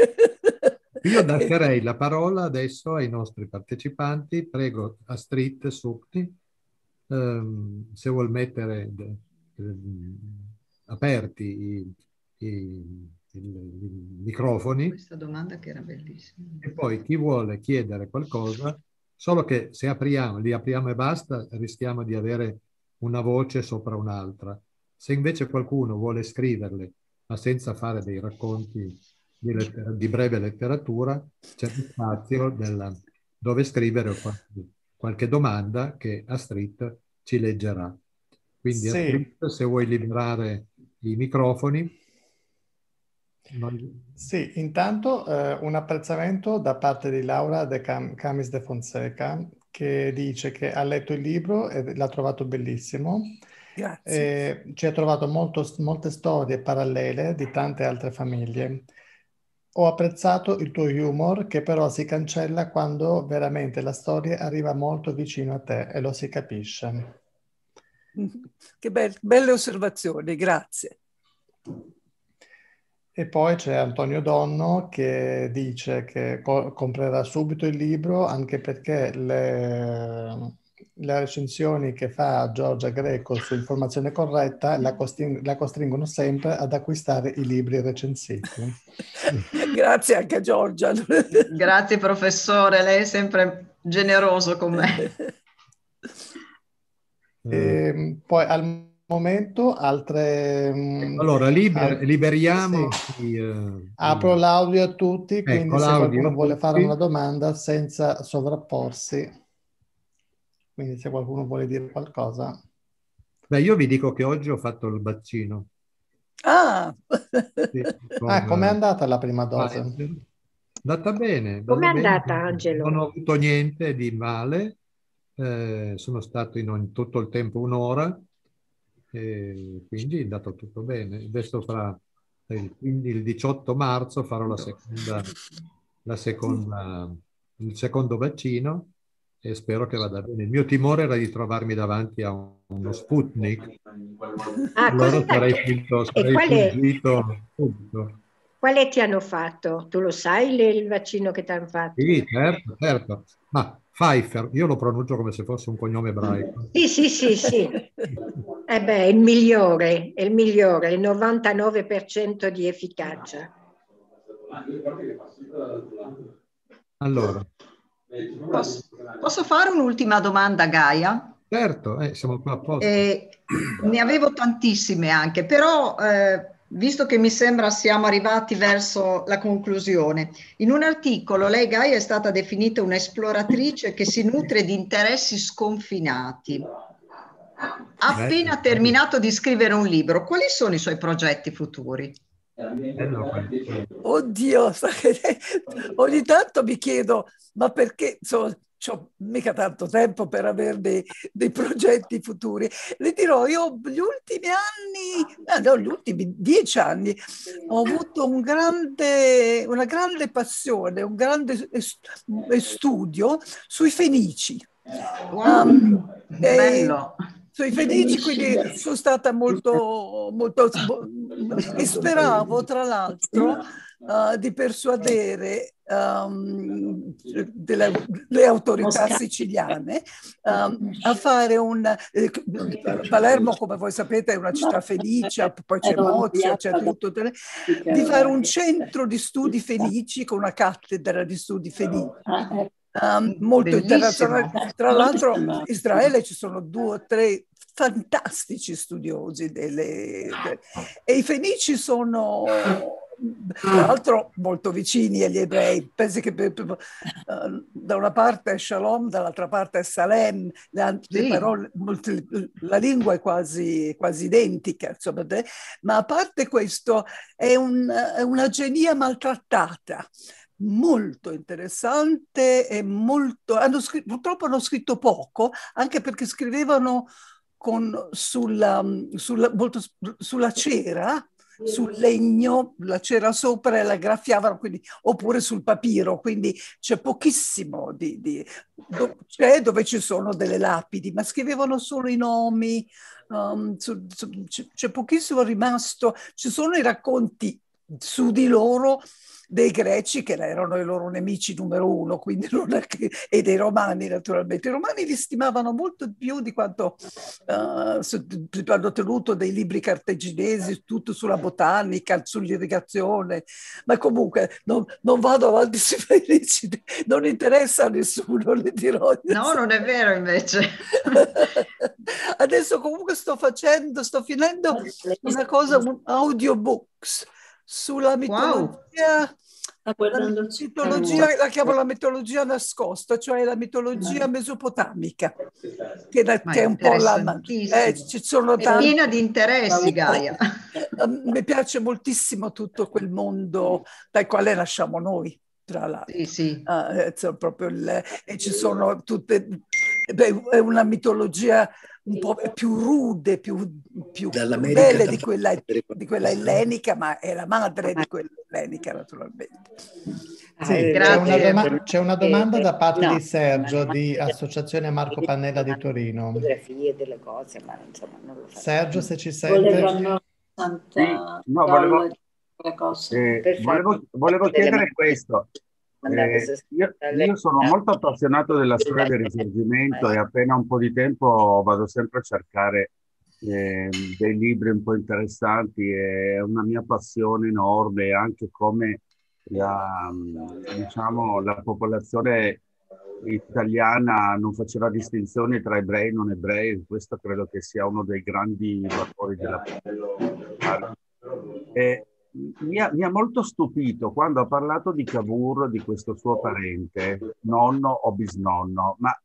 Io darei la parola adesso ai nostri partecipanti. Prego Astrid Sukti, ehm, se vuol mettere ehm, aperti i, i, i, i, microfoni. Questa domanda che era bellissima. E poi chi vuole chiedere qualcosa, solo che se apriamo, li apriamo e basta, rischiamo di avere una voce sopra un'altra. Se invece qualcuno vuole scriverle, ma senza fare dei racconti di, lettera, di breve letteratura, c'è più spazio della, dove scrivere qualche, qualche, domanda che Astrid ci leggerà. Quindi sì. Astrid, se vuoi liberare i microfoni. Sì, intanto eh, un apprezzamento da parte di Laura De Cam- Camis de Fonseca che dice che ha letto il libro e l'ha trovato bellissimo. Grazie. Eh, ci ha trovato molto, molte storie parallele di tante altre famiglie. Ho apprezzato il tuo humor che però si cancella quando veramente la storia arriva molto vicino a te e lo si capisce. Che be- belle osservazioni, grazie. E poi c'è Antonio Donno che dice che co- comprerà subito il libro anche perché le, le recensioni che fa Giorgia Greco su Informazione Corretta la, costring- la costringono sempre ad acquistare i libri recensiti. Grazie anche a Giorgia. Grazie professore, lei è sempre generoso con me. E ehm, poi al momento altre... Mm, allora, liber- liberiamo... Sì. Chi, uh, Apro l'audio a tutti, ecco, quindi se qualcuno vuole fare una domanda senza sovrapporsi. Quindi se qualcuno vuole dire qualcosa. Beh, io vi dico che oggi ho fatto il vaccino. Ah! Sì, con... ah com'è andata la prima dose? È andata bene. Com'è andata, bene. Angelo? Non ho avuto niente di male. Eh, sono stato in ogni, tutto il tempo un'ora e quindi è andato tutto bene. Adesso fra il, il 18 marzo farò la seconda, la seconda, il secondo vaccino e spero che vada bene. Il mio timore era di trovarmi davanti a uno Sputnik, ah, allora sarei finito, sarei quale, fuggito subito. Quale ti hanno fatto? Tu lo sai le, il vaccino che ti hanno fatto? Sì, certo, certo. Ma Pfeiffer, io lo pronuncio come se fosse un cognome ebraico. Sì, sì, sì, sì. eh beh, è il migliore, è il migliore, il 99% di efficacia. Allora, Posso, posso fare un'ultima domanda, Gaia? Certo, eh, siamo qua apposta. Eh, ne avevo tantissime anche, però eh, visto che mi sembra siamo arrivati verso la conclusione, in un articolo lei Gaia è stata definita un'esploratrice che si nutre di interessi sconfinati. Ha appena terminato di scrivere un libro, quali sono i suoi progetti futuri? Eh eh, Oddio, ogni tanto mi chiedo, ma perché insomma, ho mica tanto tempo per avere dei, dei, progetti futuri. Le dirò, io gli ultimi anni, no, gli ultimi dieci anni, ho avuto un grande, una grande passione, un grande studio sui fenici. Wow, um, bello. E, sono felice, quindi sono stata molto, molto... e speravo, tra l'altro, uh, di persuadere um, ehm, delle, le autorità siciliane um, a fare un... Eh, Palermo, come voi sapete, è una città felice, poi c'è eh, Mozio c'è tutto... di fare un centro di studi felici con una cattedra di studi ah, felici. Ecco. Ehm, mm, molto Bellissimo. internazionale. Tra l'altro in Israele ci sono due o tre fantastici studiosi delle, de... e i fenici sono tra l'altro molto vicini agli ebrei. Pensi che uh, da una parte è Shalom, dall'altra parte è Salem, le, le sì. parole, molti, la lingua è quasi, quasi identica, insomma, de, eh. ma a parte questo è, un, è una genia maltrattata molto interessante e molto... Hanno scritto, purtroppo hanno scritto poco, anche perché scrivevano con, sulla, mm, sulla, molto, sulla cera, sul legno, la cera sopra e la graffiavano, quindi, oppure sul papiro, quindi c'è pochissimo di... di do, c'è dove ci sono delle lapidi, ma scrivevano solo i nomi, um, su, su, c'è pochissimo rimasto, ci sono i racconti su di loro dei greci che erano i loro nemici numero uno che, e dei romani naturalmente. I romani li stimavano molto più di quanto uh, hanno tenuto dei libri cartaginesi, tutto sulla botanica, sull'irrigazione, ma comunque non, non vado avanti sui felici, non interessa a nessuno, le dirò. No, non è vero invece. Adesso comunque sto facendo, sto finendo una cosa, un audiobooks sulla mitologia. Wow. La, mitologia la chiamo la mitologia nascosta, cioè la mitologia mesopotamica, che, da, che è un po' la... Eh, ci sono è tanti, piena di interessi, Gaia. Ehm, mi piace moltissimo tutto quel mondo dal quale nasciamo noi tra l'altro. Sì, sì. Uh, proprio il, e ci sono tutte... Beh, è una mitologia un po' più rude, più, più belle di quella, di quella, ellenica, ma è la madre di ah. quella ellenica naturalmente. Ah, sì, eh, c'è, una doma- c'è, una domanda eh, da parte no, di Sergio di Associazione Marco Pannella di Torino. Fotografie delle cose, ma insomma non lo Sergio, se ci sente... Volevano no, volevo, eh, volevo, volevo chiedere questo. Eh, io, io, sono molto appassionato della storia del risorgimento e appena un po' di tempo vado sempre a cercare eh, dei libri un po' interessanti. È una mia passione enorme anche come la, diciamo, la popolazione italiana non faceva distinzioni tra ebrei e non ebrei. Questo credo che sia uno dei grandi valori della popolazione. E, mi ha, mi ha, molto stupito quando ha parlato di Cavour, di questo suo parente, nonno o bisnonno, ma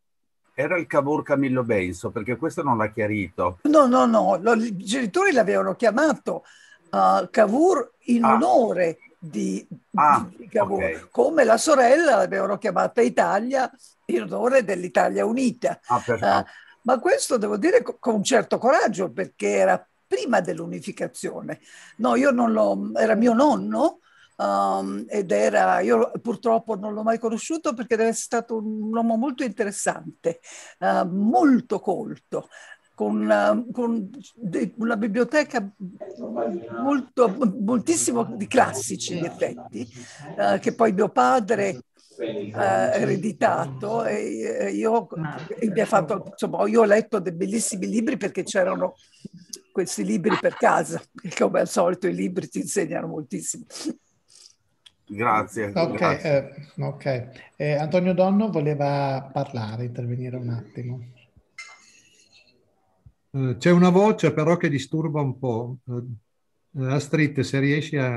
era il Cavour Camillo Benso, perché questo non l'ha chiarito. No, no, no, i genitori l'avevano chiamato uh, Cavour in ah. onore di, ah, di Cavour, okay. come la sorella l'avevano chiamata Italia in onore dell'Italia Unita. Ah, uh, ma questo devo dire con un certo coraggio, perché era prima dell'unificazione. No, io non l'ho, era mio nonno, Um, ed era, io purtroppo non l'ho mai conosciuto perché era stato un uomo molto interessante, uh, molto colto, con, uh, con de, una biblioteca molto, moltissimo di classici in effetti, uh, che poi mio padre uh, ha ereditato e, e io, e mi ha fatto, insomma, io ho letto dei bellissimi libri perché c'erano questi libri per casa, come al solito i libri ti insegnano moltissimo. Grazie. Ok, grazie. Eh, okay. Eh, Antonio Donno voleva parlare, intervenire un attimo. Eh, c'è una voce però che disturba un po'. Eh, Astrid, se riesci a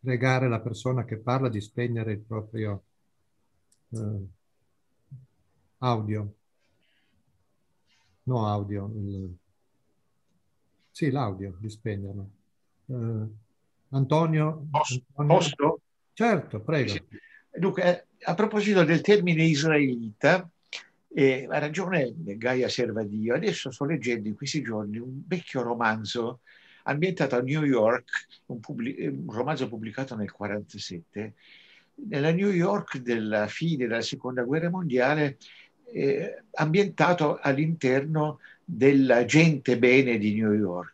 pregare la persona che parla di spegnere il proprio eh, audio. No audio, il sì, l'audio di spegnerlo. Eh, Antonio, posso, Antonio? Posso? Certo, prego. Sì. Dunque, eh, a proposito del termine israelita, eh, ha ragione Gaia Serva Dio. Adesso sto leggendo in questi giorni un vecchio romanzo ambientato a New York, un, pubblic- un romanzo pubblicato nel 1947. Nella New York della fine della seconda guerra mondiale, eh, ambientato all'interno della gente bene di New York.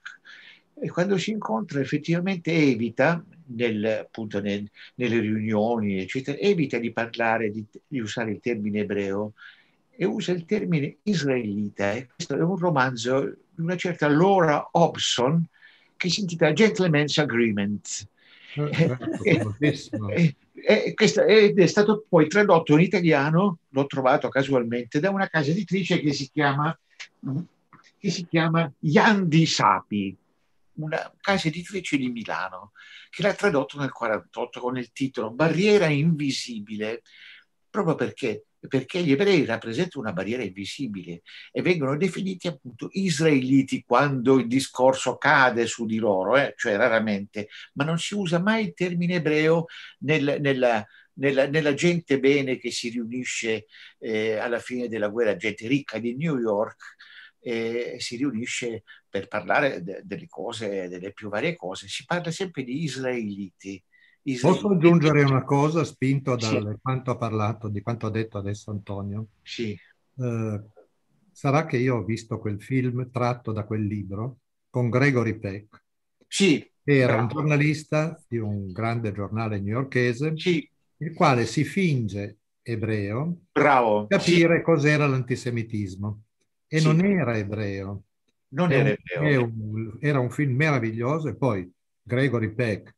E quando si incontra effettivamente evita, nel, appunto nel, nelle riunioni, eccetera, evita di parlare, di, di usare il termine ebreo e usa il termine israelita. E questo è un romanzo di una certa Laura Hobson che si intitola Gentleman's Agreement. Eh, eh, ecco, eh, eh, eh, eh questa, ed è stato poi tradotto in italiano, l'ho trovato casualmente, da una casa editrice che si chiama che si chiama Yandi Sapi, una casa editrice di Milano, che l'ha tradotto nel 1948 con il titolo Barriera invisibile, proprio perché, perché gli ebrei rappresentano una barriera invisibile e vengono definiti appunto israeliti quando il discorso cade su di loro, eh? cioè raramente, ma non si usa mai il termine ebreo nel, nella, nella, nella, gente bene che si riunisce eh, alla fine della guerra, gente ricca di New York, e si riunisce per parlare de- delle cose, delle più varie cose. Si parla sempre di israeliti. israeliti. Posso aggiungere una cosa spinto da sì. quanto ha parlato, di quanto ha detto adesso Antonio? Sì. Eh, sarà che io ho visto quel film tratto da quel libro con Gregory Peck. Sì. Era bravo. un giornalista di un grande giornale newyorchese, sì. il quale si finge ebreo bravo. per capire sì. cos'era l'antisemitismo e sì. non era ebreo. Non era, ebreo. Un, era un film meraviglioso e poi Gregory Peck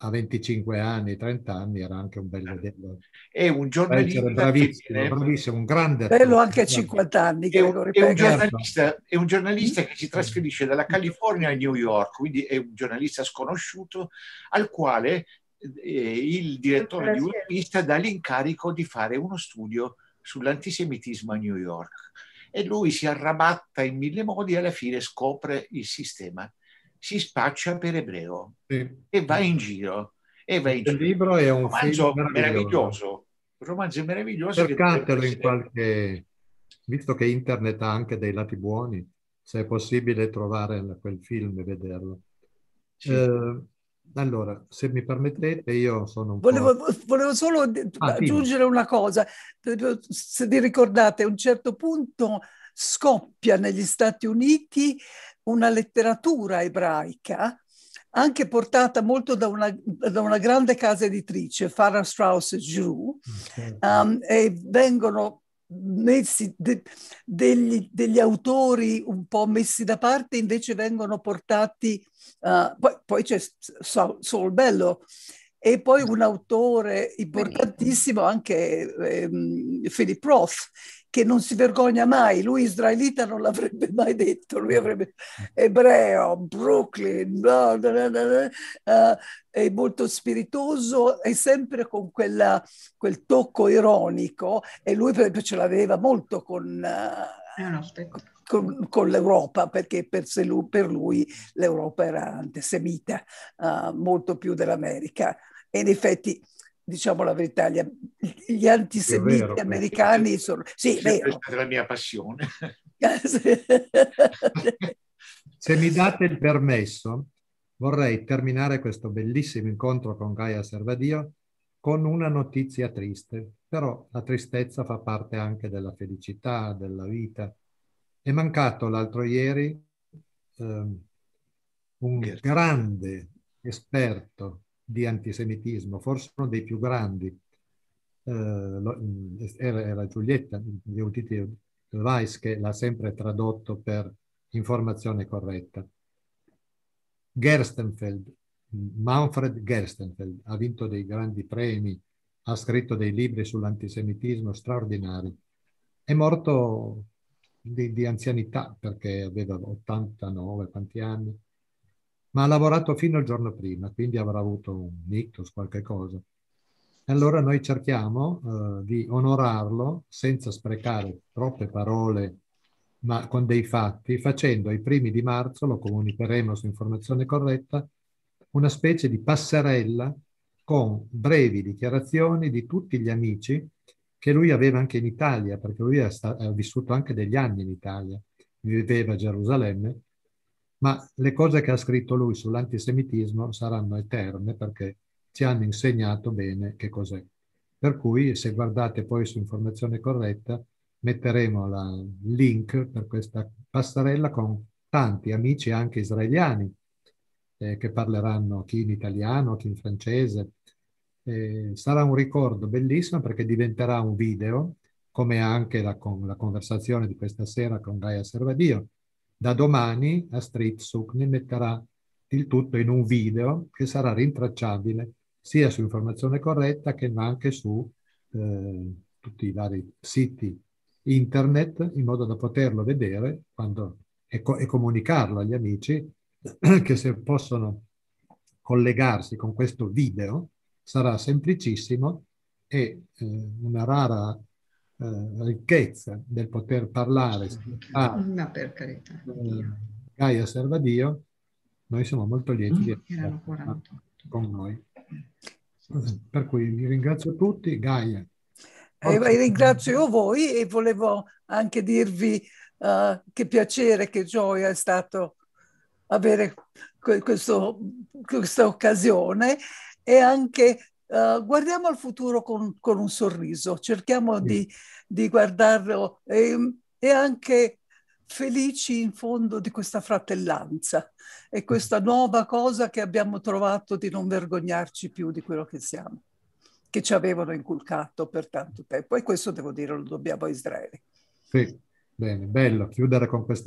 a 25 anni, 30 anni era anche un bel ah. modello. È un giornalista bravissimo, mm? bravissimo, un grande bello anche a 50 anni. È un, è, un è un, giornalista, che si trasferisce dalla mm. California a New York, quindi è un giornalista sconosciuto al quale eh, il direttore di una dà l'incarico di fare uno studio sull'antisemitismo a New York e lui si arrabatta in mille modi e alla fine scopre il sistema. Si spaccia per ebreo sì. e va in giro. E va in il giro. libro è un romanzo meraviglioso. romanzo meraviglioso. Cercatelo in qualche... Visto che internet ha anche dei lati buoni, se è possibile trovare quel film e vederlo. Sì. Eh, allora, se mi permettete, io sono un volevo, po'... Volevo solo ah, aggiungere sì. una cosa. Se vi ricordate, a un certo punto scoppia negli Stati Uniti una letteratura ebraica, anche portata molto da una, da una grande casa editrice, Farah Strauss Giroux, okay. um, e vengono messi de, degli, degli, autori un po' messi da parte invece vengono portati, uh, poi, poi c'è Sol Bello e poi un autore importantissimo anche ehm, Philip Roth che non si vergogna mai, lui israelita non l'avrebbe mai detto, lui avrebbe ebreo, Brooklyn, bla bla bla, uh, è molto spiritoso e sempre con quella, quel tocco ironico e lui per esempio ce l'aveva molto con, uh, con, con l'Europa perché per, lui, per lui l'Europa era antisemita uh, eh, molto più dell'America. E in effetti, diciamo la verità, gli, gli antisemiti vero, americani perché... sono... Sì, è stata la mia passione. Se mi date il permesso, vorrei terminare questo bellissimo incontro con Gaia Servadio con una notizia triste, però la tristezza fa parte anche della felicità, della vita. È mancato l'altro ieri eh, un grande esperto di antisemitismo, forse uno dei più grandi. Eh, era, era, Giulietta di Uditi Weiss che l'ha sempre tradotto per informazione corretta. Gerstenfeld, Manfred Gerstenfeld, ha vinto dei grandi premi, ha scritto dei libri sull'antisemitismo straordinari. È morto di, di anzianità perché aveva 89, quanti anni? ma ha lavorato fino al giorno prima, quindi avrà avuto un ictus, qualche cosa. E allora noi cerchiamo eh, di onorarlo senza sprecare troppe parole, ma con dei fatti, facendo ai primi di marzo, lo comunicheremo su informazione corretta, una specie di passerella con brevi dichiarazioni di tutti gli amici che lui aveva anche in Italia, perché lui ha, sta- ha vissuto anche degli anni in Italia, viveva a Gerusalemme ma le cose che ha scritto lui sull'antisemitismo saranno eterne perché ci hanno insegnato bene che cos'è. Per cui se guardate poi su informazione corretta metteremo il link per questa passerella con tanti amici anche israeliani eh, che parleranno chi in italiano, chi in francese. Eh, sarà un ricordo bellissimo perché diventerà un video, come anche la, con, la conversazione di questa sera con Gaia Servadio da domani la Street Sukni metterà il tutto in un video che sarà rintracciabile sia su informazione corretta che anche su eh, tutti i vari siti internet in modo da poterlo vedere quando, e, co- e comunicarlo agli amici che se possono collegarsi con questo video sarà semplicissimo e eh, una rara eh, ricchezza del poter parlare a Ma per carità, eh, Gaia serva Dio, noi siamo molto lieti di mm, essere con noi. Per cui vi ringrazio tutti, Gaia. E eh, ringrazio io voi e volevo anche dirvi uh, che piacere, che gioia è stato avere que- questo, questa occasione e anche eh, guardiamo al futuro con, con un sorriso, cerchiamo sì. di, di, guardarlo e, ehm, e, anche felici in fondo di questa fratellanza e mm-hmm. questa nuova cosa che abbiamo trovato di non vergognarci più di quello che siamo, che ci avevano inculcato per tanto tempo e questo devo dire lo dobbiamo a Israele. Sì, bene, bello chiudere con questa